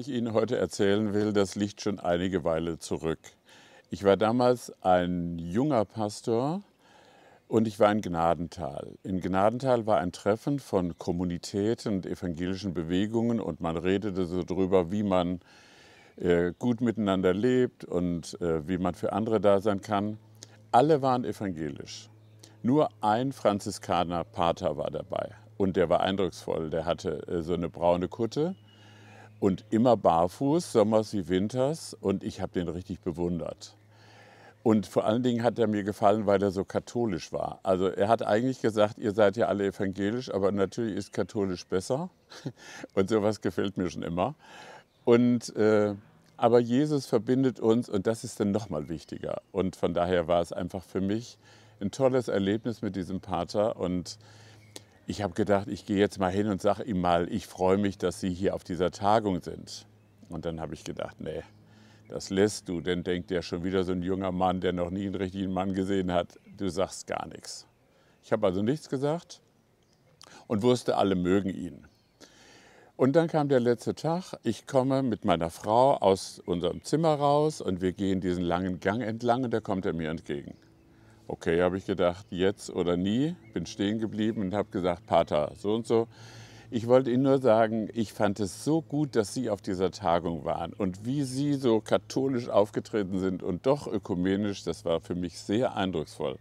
ich Ihnen heute erzählen will, das liegt schon einige Weile zurück. Ich war damals ein junger Pastor und ich war in Gnadental. In Gnadental war ein Treffen von Kommunitäten und evangelischen Bewegungen und man redete so drüber, wie man äh, gut miteinander lebt und äh, wie man für andere da sein kann. Alle waren evangelisch. Nur ein Franziskaner Pater war dabei und der war eindrucksvoll. Der hatte äh, so eine braune Kutte und immer barfuß, sommers wie winters. Und ich habe den richtig bewundert. Und vor allen Dingen hat er mir gefallen, weil er so katholisch war. Also er hat eigentlich gesagt, ihr seid ja alle evangelisch, aber natürlich ist katholisch besser. Und sowas gefällt mir schon immer. Und, äh, aber Jesus verbindet uns und das ist dann nochmal wichtiger. Und von daher war es einfach für mich ein tolles Erlebnis mit diesem Pater. Und ich habe gedacht, ich gehe jetzt mal hin und sage ihm mal, ich freue mich, dass Sie hier auf dieser Tagung sind. Und dann habe ich gedacht, nee, das lässt du. Denn denkt der schon wieder so ein junger Mann, der noch nie einen richtigen Mann gesehen hat, du sagst gar nichts. Ich habe also nichts gesagt und wusste, alle mögen ihn. Und dann kam der letzte Tag. Ich komme mit meiner Frau aus unserem Zimmer raus und wir gehen diesen langen Gang entlang und da kommt er mir entgegen. Okay, habe ich gedacht, jetzt oder nie, bin stehen geblieben und habe gesagt, Pater, so und so. Ich wollte Ihnen nur sagen, ich fand es so gut, dass Sie auf dieser Tagung waren und wie Sie so katholisch aufgetreten sind und doch ökumenisch, das war für mich sehr eindrucksvoll.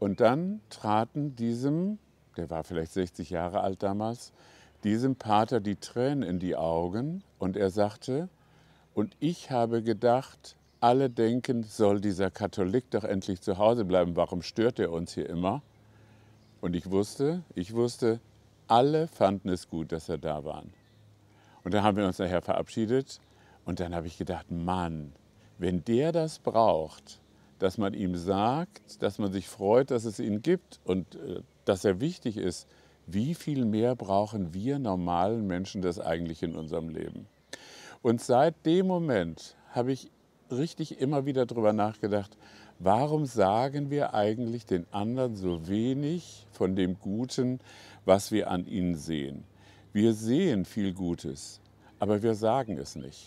Und dann traten diesem, der war vielleicht 60 Jahre alt damals, diesem Pater die Tränen in die Augen und er sagte, und ich habe gedacht, alle denken, soll dieser Katholik doch endlich zu Hause bleiben, warum stört er uns hier immer? Und ich wusste, ich wusste, alle fanden es gut, dass er da war. Und dann haben wir uns nachher verabschiedet und dann habe ich gedacht, Mann, wenn der das braucht, dass man ihm sagt, dass man sich freut, dass es ihn gibt und äh, dass er wichtig ist, wie viel mehr brauchen wir normalen Menschen das eigentlich in unserem Leben? Und seit dem Moment habe ich richtig immer wieder darüber nachgedacht, warum sagen wir eigentlich den anderen so wenig von dem Guten, was wir an ihnen sehen? Wir sehen viel Gutes, aber wir sagen es nicht.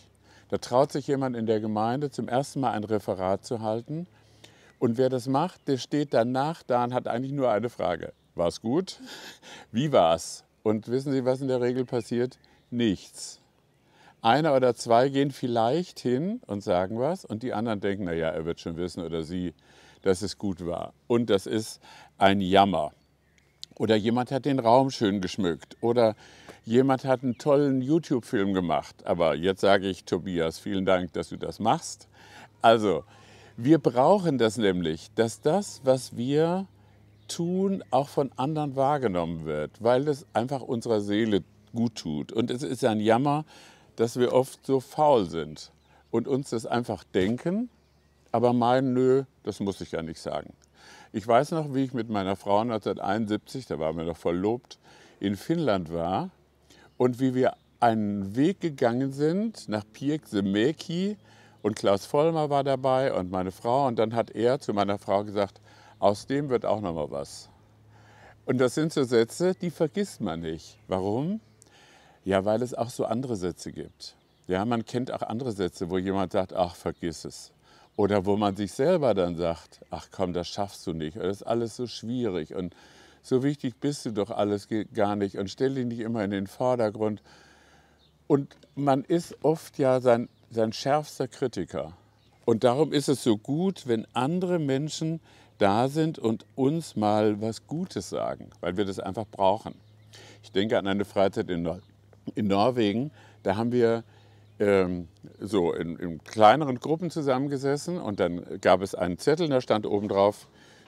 Da traut sich jemand in der Gemeinde zum ersten Mal ein Referat zu halten. Und wer das macht, der steht danach da und hat eigentlich nur eine Frage. War es gut? Wie war es? Und wissen Sie, was in der Regel passiert? Nichts. Einer oder zwei gehen vielleicht hin und sagen was und die anderen denken, naja, er wird schon wissen oder sie, dass es gut war. Und das ist ein Jammer. Oder jemand hat den Raum schön geschmückt. Oder jemand hat einen tollen YouTube-Film gemacht. Aber jetzt sage ich, Tobias, vielen Dank, dass du das machst. Also, wir brauchen das nämlich, dass das, was wir tun, auch von anderen wahrgenommen wird, weil es einfach unserer Seele gut tut. Und es ist ein Jammer, dass wir oft so faul sind und uns das einfach denken, aber meinen, nö, das muss ich ja nicht sagen. Ich weiß noch, wie ich mit meiner Frau 1971, da waren wir noch verlobt, in Finnland war und wie wir einen Weg gegangen sind nach Pieksemäki und Klaus Vollmer war dabei und meine Frau und dann hat er zu meiner Frau gesagt, aus dem wird auch noch mal was. Und das sind so Sätze, die vergisst man nicht. Warum? Ja, weil es auch so andere Sätze gibt. Ja, man kennt auch andere Sätze, wo jemand sagt, ach, vergiss es. Oder wo man sich selber dann sagt, ach komm, das schaffst du nicht. das ist alles so schwierig und so wichtig bist du doch alles gar nicht und stell dich nicht immer in den Vordergrund. Und man ist oft ja sein, sein schärfster Kritiker. Und darum ist es so gut, wenn andere Menschen da sind und uns mal was Gutes sagen, weil wir das einfach brauchen. Ich denke an eine Freizeit in Nord in Norwegen, da haben wir ähm, so in, in, kleineren Gruppen zusammengesessen und dann gab es einen Zettel, da stand oben drauf,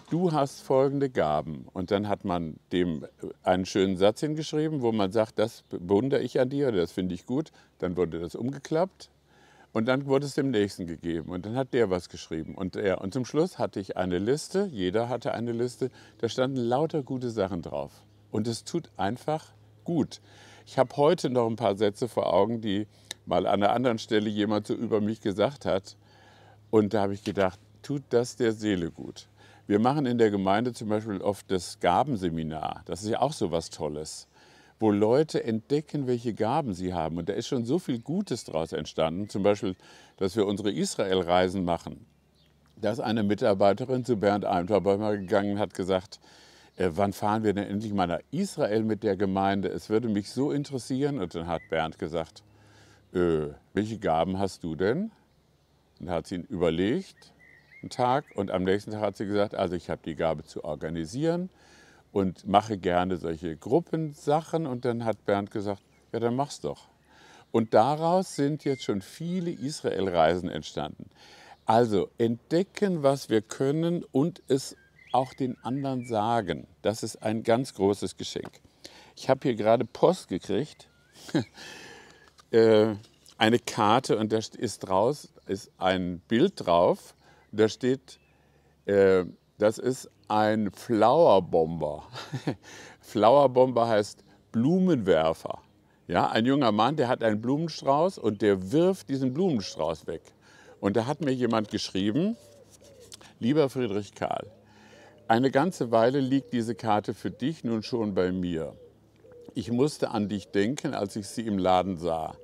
du hast folgende Gaben. Und dann hat man dem äh, einen schönen Satz hingeschrieben, wo man sagt, das bewundere ich an dir oder das finde ich gut. Dann wurde das umgeklappt und dann wurde es dem Nächsten gegeben und dann hat der was geschrieben und er. Und zum Schluss hatte ich eine Liste, jeder hatte eine Liste, da standen lauter gute Sachen drauf. Und es tut einfach gut. Ich habe heute noch ein paar Sätze vor Augen, die mal an einer anderen Stelle jemand so über mich gesagt hat. Und da habe ich gedacht, tut das der Seele gut. Wir machen in der Gemeinde zum Beispiel oft das Gabenseminar. Das ist ja auch so was Tolles, wo Leute entdecken, welche Gaben sie haben. Und da ist schon so viel Gutes daraus entstanden. Zum Beispiel, dass wir unsere Israelreisen machen. Dass eine Mitarbeiterin zu Bernd Eimtauber gegangen und hat gesagt, äh, wann fahren wir denn endlich mal nach Israel mit der Gemeinde? Es würde mich so interessieren. Und dann hat Bernd gesagt, äh, welche Gaben hast du denn? Und hat sie ihn überlegt, einen Tag. Und am nächsten Tag hat sie gesagt, also ich habe die Gabe zu organisieren und mache gerne solche Gruppensachen. Und dann hat Bernd gesagt, ja, dann mach's doch. Und daraus sind jetzt schon viele Israelreisen entstanden. Also entdecken, was wir können und es auch den anderen sagen. Das ist ein ganz großes Geschenk. Ich habe hier gerade Post gekriegt. Äh, eine Karte und da ist draus ist ein Bild drauf. Da steht, äh, das ist ein Flowerbomber. Flowerbomber heißt Blumenwerfer. Ja, ein junger Mann, der hat einen Blumenstrauß und der wirft diesen Blumenstrauß weg. Und da hat mir jemand geschrieben, lieber Friedrich Karl, eine ganze Weile liegt diese Karte für dich nun schon bei mir. Ich musste an dich denken, als ich sie im Laden sah.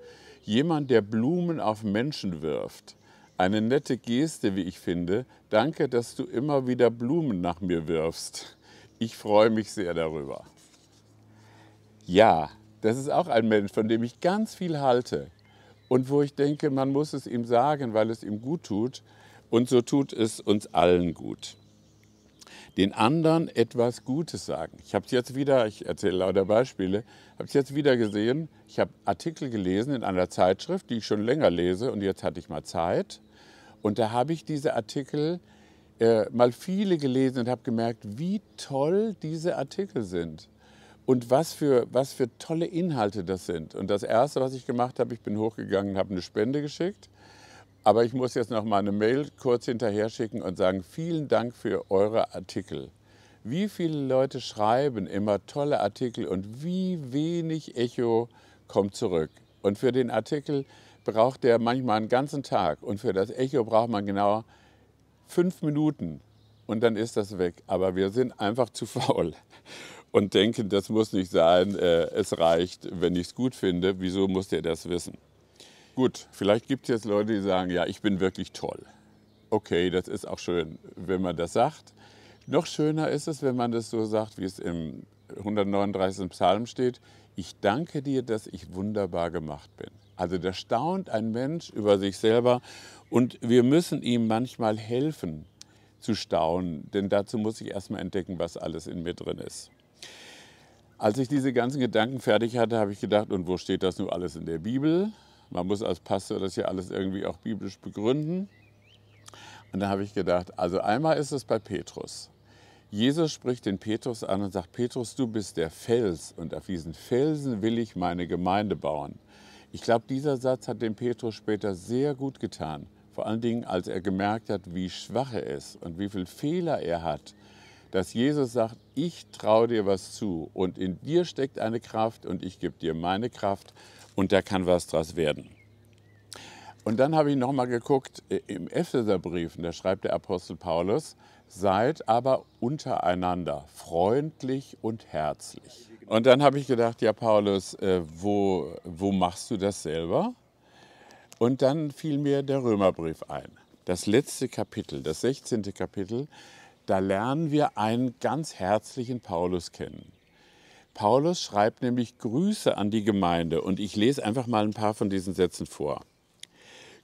Jemand, der Blumen auf Menschen wirft. Eine nette Geste, wie ich finde. Danke, dass du immer wieder Blumen nach mir wirfst. Ich freue mich sehr darüber. Ja, das ist auch ein Mensch, von dem ich ganz viel halte und wo ich denke, man muss es ihm sagen, weil es ihm gut tut. Und so tut es uns allen gut den anderen etwas Gutes sagen. Ich habe es jetzt wieder, ich erzähle lauter Beispiele, habe es jetzt wieder gesehen, ich habe Artikel gelesen in einer Zeitschrift, die ich schon länger lese und jetzt hatte ich mal Zeit und da habe ich diese Artikel äh, mal viele gelesen und habe gemerkt, wie toll diese Artikel sind. Und was für, was für tolle Inhalte das sind. Und das Erste, was ich gemacht habe, ich bin hochgegangen, und habe eine Spende geschickt aber ich muss jetzt noch mal eine Mail kurz hinterher schicken und sagen, vielen Dank für eure Artikel. Wie viele Leute schreiben immer tolle Artikel und wie wenig Echo kommt zurück. Und für den Artikel braucht der manchmal einen ganzen Tag und für das Echo braucht man genau fünf Minuten und dann ist das weg. Aber wir sind einfach zu faul und denken, das muss nicht sein, äh, es reicht, wenn ich es gut finde, wieso muss der das wissen? Gut, vielleicht gibt es jetzt Leute, die sagen, ja, ich bin wirklich toll. Okay, das ist auch schön, wenn man das sagt. Noch schöner ist es, wenn man das so sagt, wie es im 139. Psalm steht, ich danke dir, dass ich wunderbar gemacht bin. Also da staunt ein Mensch über sich selber und wir müssen ihm manchmal helfen zu staunen, denn dazu muss ich erstmal entdecken, was alles in mir drin ist. Als ich diese ganzen Gedanken fertig hatte, habe ich gedacht, und wo steht das nun alles in der Bibel? Man muss als Pastor das ja alles irgendwie auch biblisch begründen. Und da habe ich gedacht, also einmal ist es bei Petrus. Jesus spricht den Petrus an und sagt, Petrus, du bist der Fels und auf diesen Felsen will ich meine Gemeinde bauen. Ich glaube, dieser Satz hat dem Petrus später sehr gut getan. Vor allen Dingen, als er gemerkt hat, wie schwach er ist und wie viele Fehler er hat dass Jesus sagt, ich traue dir was zu und in dir steckt eine Kraft und ich gebe dir meine Kraft und da kann was draus werden. Und dann habe ich nochmal geguckt, äh, im Epheserbrief, da schreibt der Apostel Paulus, seid aber untereinander freundlich und herzlich. Und dann habe ich gedacht, ja Paulus, äh, wo, wo machst du das selber? Und dann fiel mir der Römerbrief ein. Das letzte Kapitel, das 16. Kapitel, da lernen wir einen ganz herzlichen Paulus kennen. Paulus schreibt nämlich Grüße an die Gemeinde und ich lese einfach mal ein paar von diesen Sätzen vor.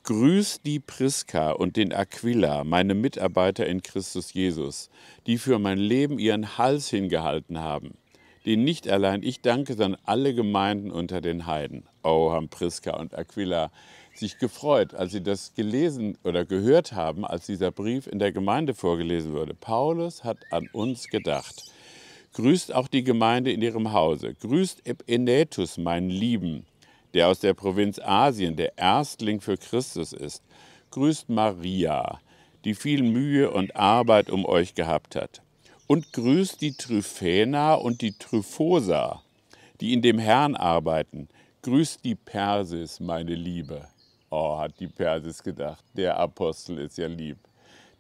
Grüß die Priska und den Aquila, meine Mitarbeiter in Christus Jesus, die für mein Leben ihren Hals hingehalten haben, denen nicht allein ich danke, sondern alle Gemeinden unter den Heiden. Oh, haben Priska und Aquila sich gefreut, als sie das gelesen oder gehört haben, als dieser Brief in der Gemeinde vorgelesen wurde. Paulus hat an uns gedacht. Grüßt auch die Gemeinde in ihrem Hause. Grüßt Enetus, meinen Lieben, der aus der Provinz Asien der Erstling für Christus ist. Grüßt Maria, die viel Mühe und Arbeit um euch gehabt hat. Und grüßt die Tryphäna und die Tryphosa, die in dem Herrn arbeiten. Grüßt die Persis, meine Liebe. Oh, hat die Persis gedacht, der Apostel ist ja lieb.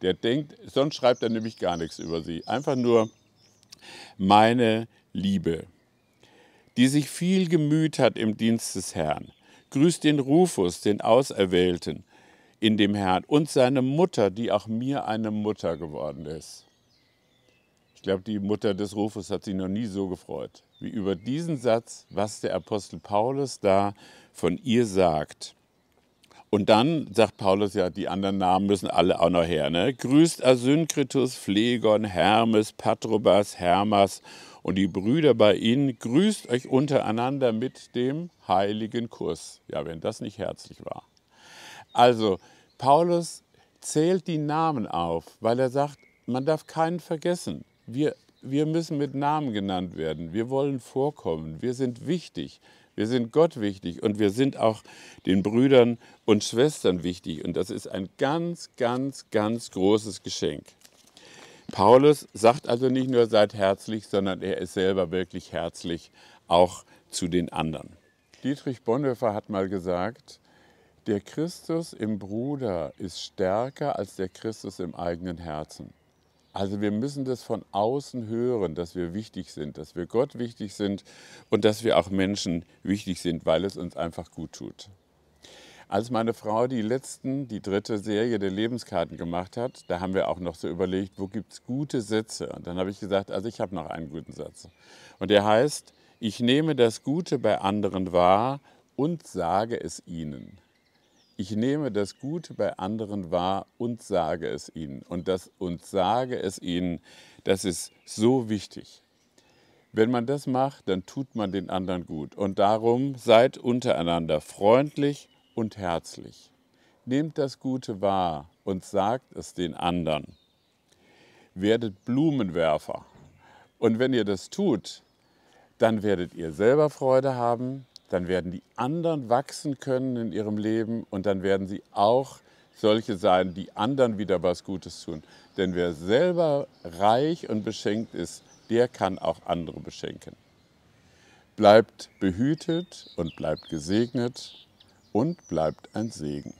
Der denkt, sonst schreibt er nämlich gar nichts über sie. Einfach nur meine Liebe, die sich viel gemüht hat im Dienst des Herrn. Grüßt den Rufus, den Auserwählten in dem Herrn und seine Mutter, die auch mir eine Mutter geworden ist. Ich glaube, die Mutter des Rufus hat sich noch nie so gefreut wie über diesen Satz, was der Apostel Paulus da von ihr sagt. Und dann sagt Paulus ja, die anderen Namen müssen alle auch noch her. Ne? Grüßt Asynkritus, Phlegon, Hermes, Patrobas, Hermas und die Brüder bei ihnen. Grüßt euch untereinander mit dem heiligen Kuss. Ja, wenn das nicht herzlich war. Also, Paulus zählt die Namen auf, weil er sagt, man darf keinen vergessen. Wir, wir müssen mit Namen genannt werden. Wir wollen vorkommen. Wir sind wichtig. Wir sind Gott wichtig und wir sind auch den Brüdern und Schwestern wichtig. Und das ist ein ganz, ganz, ganz großes Geschenk. Paulus sagt also nicht nur seid herzlich, sondern er ist selber wirklich herzlich, auch zu den anderen. Dietrich Bonhoeffer hat mal gesagt, der Christus im Bruder ist stärker als der Christus im eigenen Herzen. Also wir müssen das von außen hören, dass wir wichtig sind, dass wir Gott wichtig sind und dass wir auch Menschen wichtig sind, weil es uns einfach gut tut. Als meine Frau die letzten, die dritte Serie der Lebenskarten gemacht hat, da haben wir auch noch so überlegt, wo gibt es gute Sätze? Und dann habe ich gesagt, also ich habe noch einen guten Satz. Und der heißt, ich nehme das Gute bei anderen wahr und sage es ihnen ich nehme das Gute bei anderen wahr und sage es ihnen. Und, das, und sage es ihnen, das ist so wichtig. Wenn man das macht, dann tut man den anderen gut. Und darum seid untereinander freundlich und herzlich. Nehmt das Gute wahr und sagt es den anderen. Werdet Blumenwerfer. Und wenn ihr das tut, dann werdet ihr selber Freude haben dann werden die anderen wachsen können in ihrem Leben und dann werden sie auch solche sein, die anderen wieder was Gutes tun. Denn wer selber reich und beschenkt ist, der kann auch andere beschenken. Bleibt behütet und bleibt gesegnet und bleibt ein Segen.